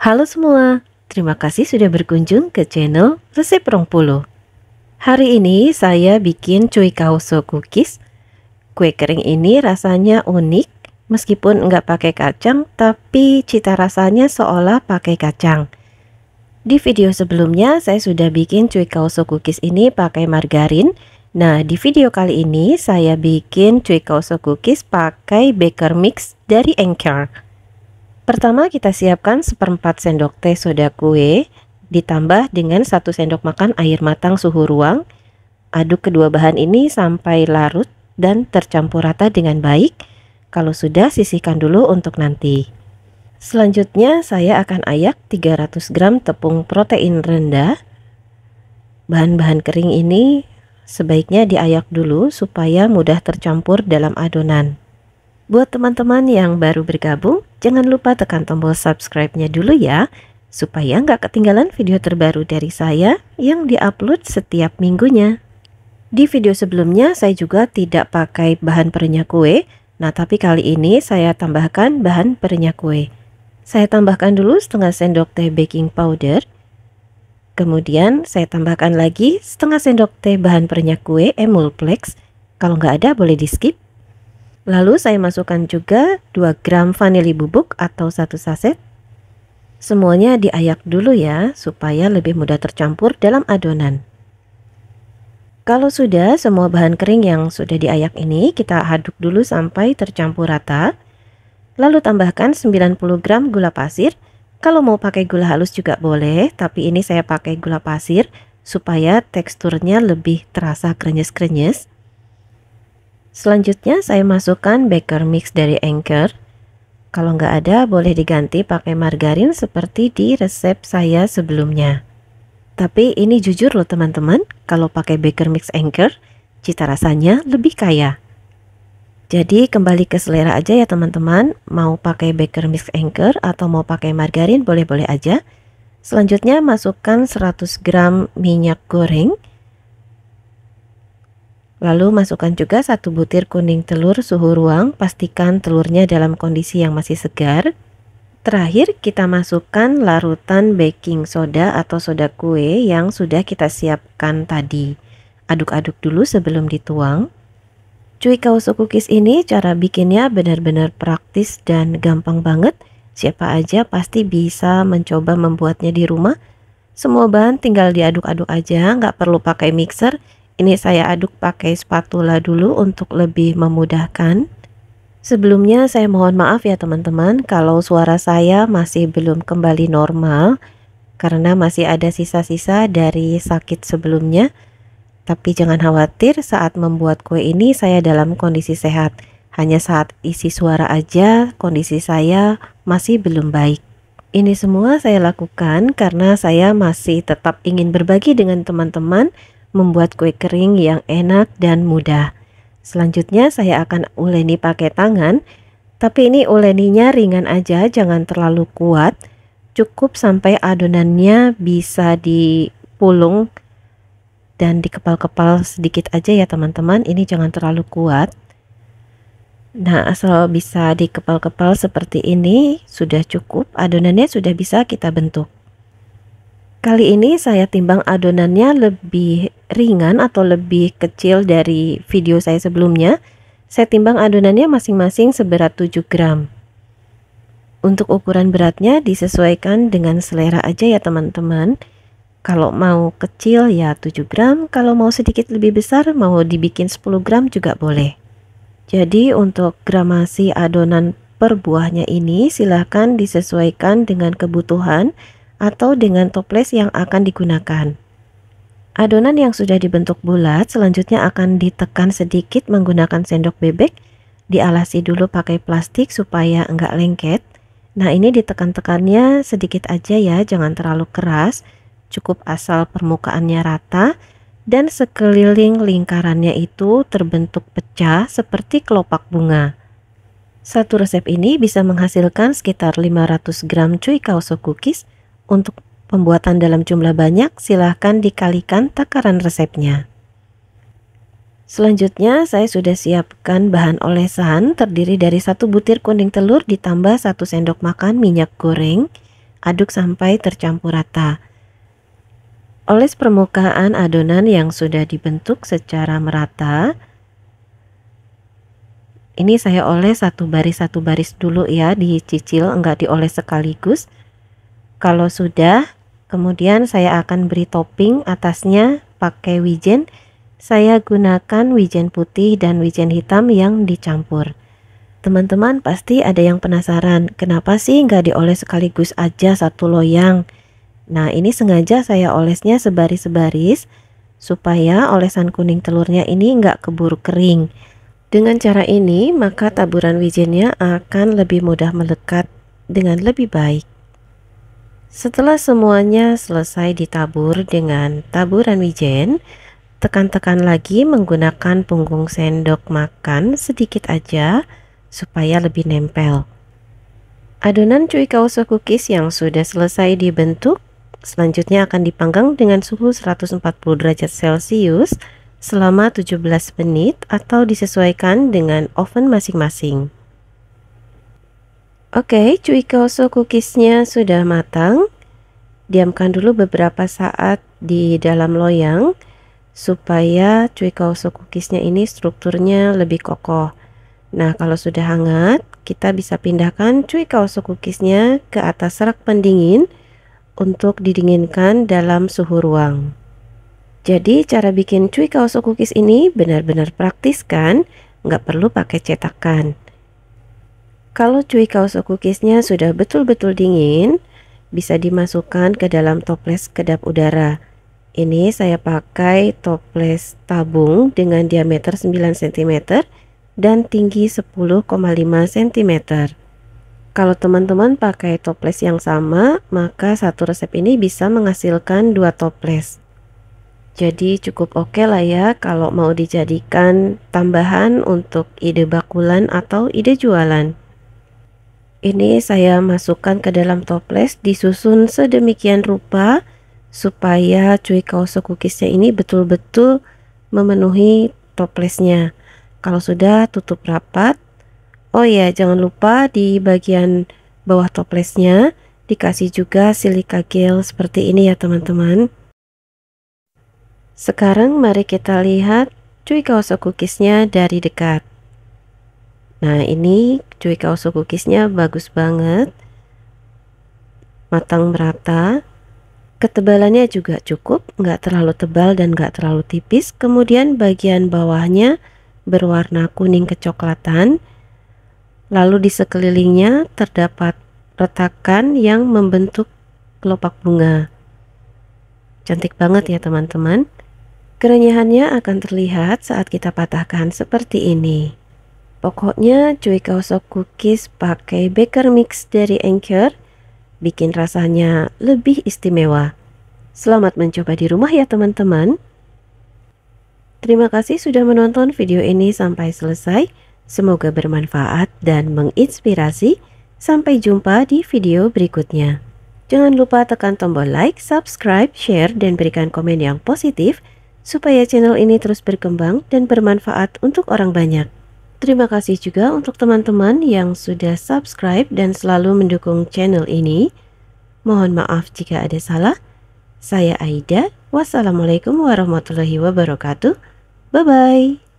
Halo semua, terima kasih sudah berkunjung ke channel Resep Rong Puluh. Hari ini saya bikin cuy kauso cookies. Kue kering ini rasanya unik meskipun nggak pakai kacang tapi cita rasanya seolah pakai kacang. Di video sebelumnya saya sudah bikin cuy kauso cookies ini pakai margarin. Nah di video kali ini saya bikin cuy kauso cookies pakai baker mix dari Anchor. Pertama kita siapkan seperempat sendok teh soda kue ditambah dengan satu sendok makan air matang suhu ruang. Aduk kedua bahan ini sampai larut dan tercampur rata dengan baik. Kalau sudah sisihkan dulu untuk nanti. Selanjutnya saya akan ayak 300 gram tepung protein rendah. Bahan-bahan kering ini sebaiknya diayak dulu supaya mudah tercampur dalam adonan. Buat teman-teman yang baru bergabung, jangan lupa tekan tombol subscribe-nya dulu ya, supaya nggak ketinggalan video terbaru dari saya yang diupload setiap minggunya. Di video sebelumnya saya juga tidak pakai bahan perenyah kue, nah tapi kali ini saya tambahkan bahan perenyah kue. Saya tambahkan dulu setengah sendok teh baking powder, Kemudian saya tambahkan lagi setengah sendok teh bahan perenyah kue Emulplex. Kalau nggak ada boleh di skip. Lalu saya masukkan juga 2 gram vanili bubuk atau satu saset. Semuanya diayak dulu ya, supaya lebih mudah tercampur dalam adonan. Kalau sudah semua bahan kering yang sudah diayak ini kita aduk dulu sampai tercampur rata. Lalu tambahkan 90 gram gula pasir. Kalau mau pakai gula halus juga boleh, tapi ini saya pakai gula pasir supaya teksturnya lebih terasa krenyes-krenyes. Selanjutnya saya masukkan baker mix dari Anchor. Kalau nggak ada boleh diganti pakai margarin seperti di resep saya sebelumnya. Tapi ini jujur loh teman-teman, kalau pakai baker mix Anchor, cita rasanya lebih kaya. Jadi kembali ke selera aja ya teman-teman, mau pakai baker mix Anchor atau mau pakai margarin boleh-boleh aja. Selanjutnya masukkan 100 gram minyak goreng Lalu masukkan juga satu butir kuning telur suhu ruang, pastikan telurnya dalam kondisi yang masih segar. Terakhir, kita masukkan larutan baking soda atau soda kue yang sudah kita siapkan tadi. Aduk-aduk dulu sebelum dituang. Cui kausu cookies ini cara bikinnya benar-benar praktis dan gampang banget. Siapa aja pasti bisa mencoba membuatnya di rumah. Semua bahan tinggal diaduk-aduk aja, nggak perlu pakai mixer, ini saya aduk pakai spatula dulu untuk lebih memudahkan. Sebelumnya saya mohon maaf ya teman-teman kalau suara saya masih belum kembali normal karena masih ada sisa-sisa dari sakit sebelumnya. Tapi jangan khawatir saat membuat kue ini saya dalam kondisi sehat. Hanya saat isi suara aja kondisi saya masih belum baik. Ini semua saya lakukan karena saya masih tetap ingin berbagi dengan teman-teman membuat kue kering yang enak dan mudah. Selanjutnya saya akan uleni pakai tangan, tapi ini uleninya ringan aja, jangan terlalu kuat. Cukup sampai adonannya bisa dipulung dan dikepal-kepal sedikit aja ya teman-teman ini jangan terlalu kuat nah asal bisa dikepal-kepal seperti ini sudah cukup adonannya sudah bisa kita bentuk Kali ini saya timbang adonannya lebih ringan atau lebih kecil dari video saya sebelumnya. Saya timbang adonannya masing-masing seberat 7 gram. Untuk ukuran beratnya disesuaikan dengan selera aja ya teman-teman. Kalau mau kecil ya 7 gram, kalau mau sedikit lebih besar mau dibikin 10 gram juga boleh. Jadi untuk gramasi adonan per buahnya ini silahkan disesuaikan dengan kebutuhan atau dengan toples yang akan digunakan. Adonan yang sudah dibentuk bulat selanjutnya akan ditekan sedikit menggunakan sendok bebek, dialasi dulu pakai plastik supaya enggak lengket. Nah ini ditekan-tekannya sedikit aja ya, jangan terlalu keras, cukup asal permukaannya rata, dan sekeliling lingkarannya itu terbentuk pecah seperti kelopak bunga. Satu resep ini bisa menghasilkan sekitar 500 gram cuy cuikauso cookies, untuk pembuatan dalam jumlah banyak, silahkan dikalikan takaran resepnya. Selanjutnya, saya sudah siapkan bahan olesan terdiri dari satu butir kuning telur ditambah satu sendok makan minyak goreng. Aduk sampai tercampur rata. Oles permukaan adonan yang sudah dibentuk secara merata. Ini saya oles satu baris satu baris dulu ya, dicicil, enggak dioles sekaligus. Kalau sudah, kemudian saya akan beri topping atasnya pakai wijen. Saya gunakan wijen putih dan wijen hitam yang dicampur. Teman-teman pasti ada yang penasaran, kenapa sih nggak dioles sekaligus aja satu loyang? Nah ini sengaja saya olesnya sebaris-sebaris supaya olesan kuning telurnya ini nggak keburu kering. Dengan cara ini maka taburan wijennya akan lebih mudah melekat dengan lebih baik. Setelah semuanya selesai ditabur dengan taburan wijen, tekan-tekan lagi menggunakan punggung sendok makan sedikit aja supaya lebih nempel. Adonan cuy kausa cookies yang sudah selesai dibentuk selanjutnya akan dipanggang dengan suhu 140 derajat Celcius selama 17 menit atau disesuaikan dengan oven masing-masing. Oke, okay, cuikoso cookiesnya sudah matang. Diamkan dulu beberapa saat di dalam loyang supaya cuy cuikoso cookiesnya ini strukturnya lebih kokoh. Nah, kalau sudah hangat, kita bisa pindahkan cuy cuikoso cookiesnya ke atas rak pendingin untuk didinginkan dalam suhu ruang. Jadi, cara bikin cuy cuikoso cookies ini benar-benar praktis kan? Nggak perlu pakai cetakan. Kalau cuy kaos cookiesnya sudah betul-betul dingin, bisa dimasukkan ke dalam toples kedap udara. Ini saya pakai toples tabung dengan diameter 9 cm dan tinggi 10,5 cm. Kalau teman-teman pakai toples yang sama, maka satu resep ini bisa menghasilkan dua toples. Jadi cukup oke okay lah ya kalau mau dijadikan tambahan untuk ide bakulan atau ide jualan. Ini saya masukkan ke dalam toples, disusun sedemikian rupa supaya cuy kaos cookiesnya ini betul-betul memenuhi toplesnya. Kalau sudah tutup rapat. Oh ya, jangan lupa di bagian bawah toplesnya dikasih juga silika gel seperti ini ya teman-teman. Sekarang mari kita lihat cuy kaos cookiesnya dari dekat. Nah ini cuy kausu cookiesnya bagus banget Matang merata Ketebalannya juga cukup, nggak terlalu tebal dan nggak terlalu tipis Kemudian bagian bawahnya berwarna kuning kecoklatan Lalu di sekelilingnya terdapat retakan yang membentuk kelopak bunga Cantik banget ya teman-teman Kerenyahannya akan terlihat saat kita patahkan seperti ini. Pokoknya cuy kaosok cookies pakai baker mix dari Anchor bikin rasanya lebih istimewa. Selamat mencoba di rumah ya teman-teman. Terima kasih sudah menonton video ini sampai selesai. Semoga bermanfaat dan menginspirasi. Sampai jumpa di video berikutnya. Jangan lupa tekan tombol like, subscribe, share, dan berikan komen yang positif supaya channel ini terus berkembang dan bermanfaat untuk orang banyak. Terima kasih juga untuk teman-teman yang sudah subscribe dan selalu mendukung channel ini. Mohon maaf jika ada salah. Saya Aida. Wassalamualaikum warahmatullahi wabarakatuh. Bye-bye.